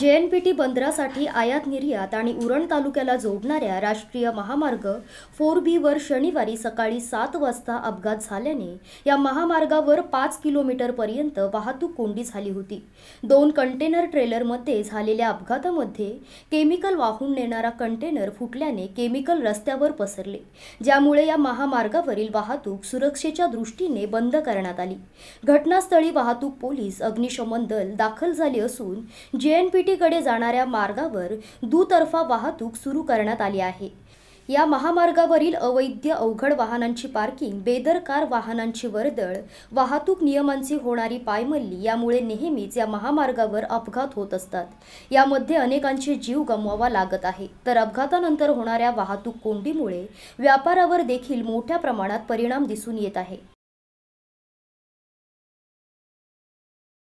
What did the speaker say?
JNPT बंदरासाठी आयात निर्यात आणि उरण तालुक्याला जोडणाऱ्या राष्ट्रीय महामार्ग फोर बीवर शनिवारी सकाळी सात वाजता अपघात झाल्याने या महामार्गावर पाच किलोमीटरपर्यंत वाहतूक कोंडी झाली होती दोन कंटेनर ट्रेलरमध्ये झालेल्या अपघातामध्ये केमिकल वाहून नेणारा कंटेनर फुटल्याने केमिकल रस्त्यावर पसरले ज्यामुळे या महामार्गावरील वाहतूक सुरक्षेच्या दृष्टीने बंद करण्यात आली घटनास्थळी वाहतूक पोलीस अग्निशमन दल दाखल झाले असून जेएनपी बाजारपेठेकडे जाणाऱ्या मार्गावर दुतर्फा वाहतूक सुरू करण्यात आली आहे या महामार्गावरील अवैध अवघड वाहनांची पार्किंग बेदरकार वाहनांची वर्दळ वाहतूक नियमांची होणारी पायमल्ली यामुळे नेहमीच या महामार्गावर अपघात होत असतात यामध्ये अनेकांचे जीव गमवावा लागत आहे तर अपघातानंतर होणाऱ्या वाहतूक कोंडीमुळे व्यापारावर देखील मोठ्या प्रमाणात परिणाम दिसून येत आहे